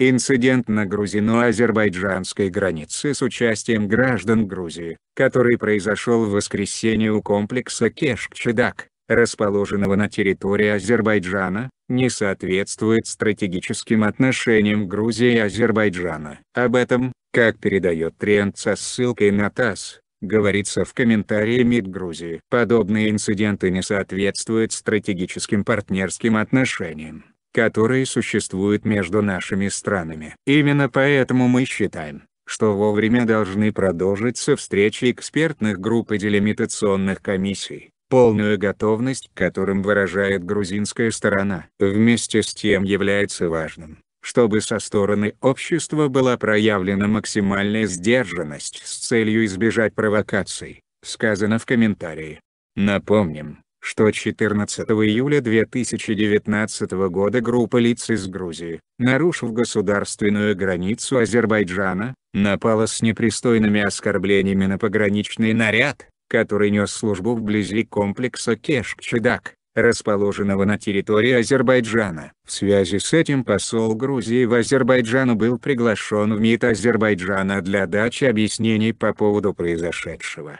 Инцидент на грузино-азербайджанской границе с участием граждан Грузии, который произошел в воскресенье у комплекса Кешкчедак, расположенного на территории Азербайджана, не соответствует стратегическим отношениям Грузии и Азербайджана. Об этом, как передает Тренд со ссылкой на ТАСС, говорится в комментарии МИД Грузии. Подобные инциденты не соответствуют стратегическим партнерским отношениям которые существуют между нашими странами. Именно поэтому мы считаем, что вовремя должны продолжиться встречи экспертных групп и делимитационных комиссий, полную готовность к которым выражает грузинская сторона. Вместе с тем является важным, чтобы со стороны общества была проявлена максимальная сдержанность с целью избежать провокаций, сказано в комментарии. Напомним, что 14 июля 2019 года группа лиц из Грузии, нарушив государственную границу Азербайджана, напала с непристойными оскорблениями на пограничный наряд, который нес службу вблизи комплекса Кешкчедак, расположенного на территории Азербайджана. В связи с этим посол Грузии в Азербайджану был приглашен в МИД Азербайджана для дачи объяснений по поводу произошедшего.